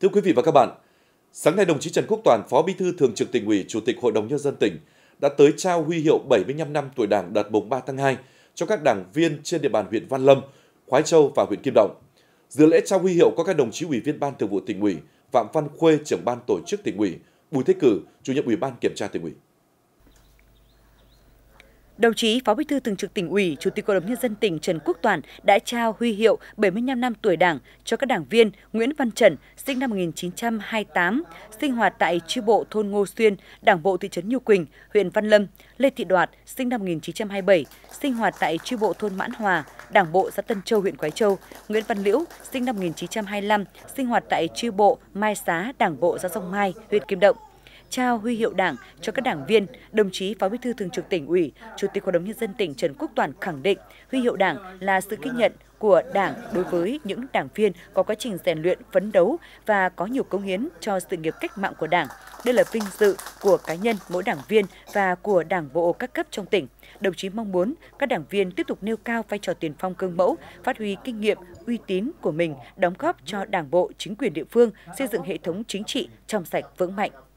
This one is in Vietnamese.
Thưa quý vị và các bạn, sáng nay đồng chí Trần Quốc Toàn, Phó Bí thư Thường trực Tỉnh ủy, Chủ tịch Hội đồng nhân dân tỉnh đã tới trao huy hiệu 75 năm tuổi Đảng đợt mùng 3 tháng 2 cho các đảng viên trên địa bàn huyện Văn Lâm, Khoái Châu và huyện Kim Động. Dự lễ trao huy hiệu có các đồng chí Ủy viên Ban Thường vụ Tỉnh ủy, Phạm Văn Khuê, trưởng ban tổ chức Tỉnh ủy, Bùi Thế Cử, Chủ nhiệm Ủy ban Kiểm tra Tỉnh ủy. Đồng chí Phó Bí thư Thường trực Tỉnh ủy, Chủ tịch Hội đồng nhân dân tỉnh Trần Quốc Toàn đã trao huy hiệu 75 năm tuổi Đảng cho các đảng viên Nguyễn Văn Trần, sinh năm 1928, sinh hoạt tại chi bộ thôn Ngô Xuyên, Đảng bộ thị trấn Nhu Quỳnh, huyện Văn Lâm, Lê Thị Đoạt, sinh năm 1927, sinh hoạt tại chi bộ thôn Mãn Hòa, Đảng bộ xã Tân Châu, huyện Quái Châu, Nguyễn Văn Liễu, sinh năm 1925, sinh hoạt tại chi bộ Mai Xá, Đảng bộ xã Sông Mai, huyện Kim Động trao huy hiệu Đảng cho các đảng viên, đồng chí Phó Bí thư Thường trực tỉnh ủy, Chủ tịch Hội đồng nhân dân tỉnh Trần Quốc Toàn khẳng định huy hiệu Đảng là sự ghi nhận của Đảng đối với những đảng viên có quá trình rèn luyện, phấn đấu và có nhiều công hiến cho sự nghiệp cách mạng của Đảng. Đây là vinh dự của cá nhân mỗi đảng viên và của Đảng bộ các cấp trong tỉnh. Đồng chí mong muốn các đảng viên tiếp tục nêu cao vai trò tiền phong gương mẫu, phát huy kinh nghiệm, uy tín của mình, đóng góp cho Đảng bộ, chính quyền địa phương xây dựng hệ thống chính trị trong sạch vững mạnh.